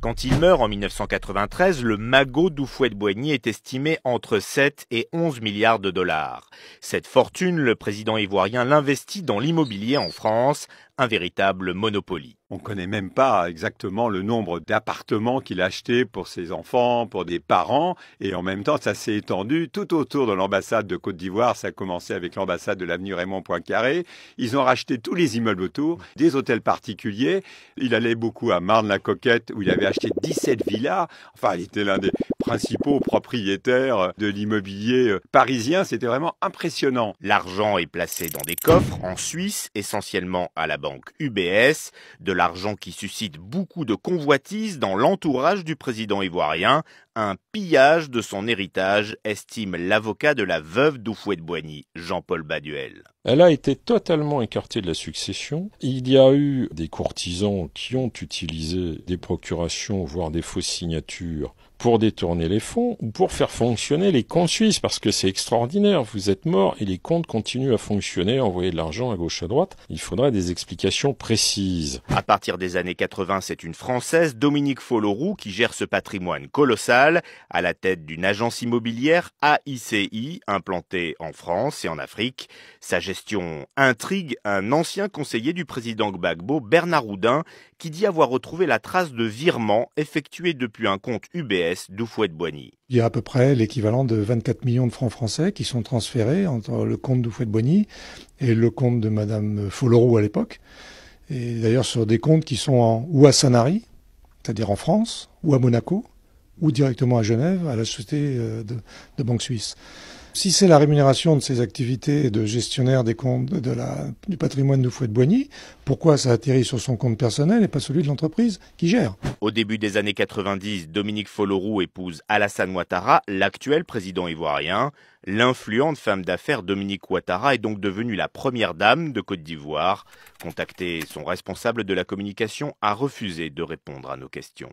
Quand il meurt en 1993, le magot de boigny est estimé entre 7 et 11 milliards de dollars. Cette fortune, le président ivoirien l'investit dans l'immobilier en France, un véritable monopoly. On ne connaît même pas exactement le nombre d'appartements qu'il a achetés pour ses enfants, pour des parents, et en même temps, ça s'est étendu tout autour de l'ambassade de Côte d'Ivoire. Ça a commencé avec l'ambassade de l'avenue Raymond Poincaré. Ils ont racheté tous les immeubles autour, des hôtels particuliers. Il allait beaucoup à Marne-la-Coquette où il avait acheté 17 villas. Enfin, il était l'un des principaux propriétaires de l'immobilier euh, parisien. C'était vraiment impressionnant. L'argent est placé dans des coffres en Suisse, essentiellement à la banque UBS, de l'argent qui suscite beaucoup de convoitises dans l'entourage du président ivoirien, un pillage de son héritage, estime l'avocat de la veuve d'Oufouet-Boigny, Jean-Paul Baduel. Elle a été totalement écartée de la succession. Il y a eu des courtisans qui ont utilisé des procurations, voire des fausses signatures, pour détourner les fonds ou pour faire fonctionner les comptes suisses, parce que c'est extraordinaire, vous êtes mort et les comptes continuent à fonctionner, envoyer de l'argent à gauche à droite, il faudrait des explications précises. À partir des années 80, c'est une Française, Dominique Folloroux, qui gère ce patrimoine colossal, à la tête d'une agence immobilière AICI, implantée en France et en Afrique. Question intrigue un ancien conseiller du président Gbagbo, Bernard Houdin, qui dit avoir retrouvé la trace de virements effectués depuis un compte UBS d'Oufouette-Boigny. Il y a à peu près l'équivalent de 24 millions de francs français qui sont transférés entre le compte d'Oufouette-Boigny et le compte de Madame Follorou à l'époque. Et d'ailleurs sur des comptes qui sont en, ou à Sanary, c'est-à-dire en France, ou à Monaco, ou directement à Genève, à la société euh, de Banque Suisse. Si c'est la rémunération de ses activités de gestionnaire des comptes du patrimoine de Fouet de Boigny, pourquoi ça atterrit sur son compte personnel et pas celui de l'entreprise qui gère Au début des années 90, Dominique Folloroux épouse Alassane Ouattara, l'actuel président ivoirien. L'influente femme d'affaires Dominique Ouattara est donc devenue la première dame de Côte d'Ivoire. contacter son responsable de la communication a refusé de répondre à nos questions.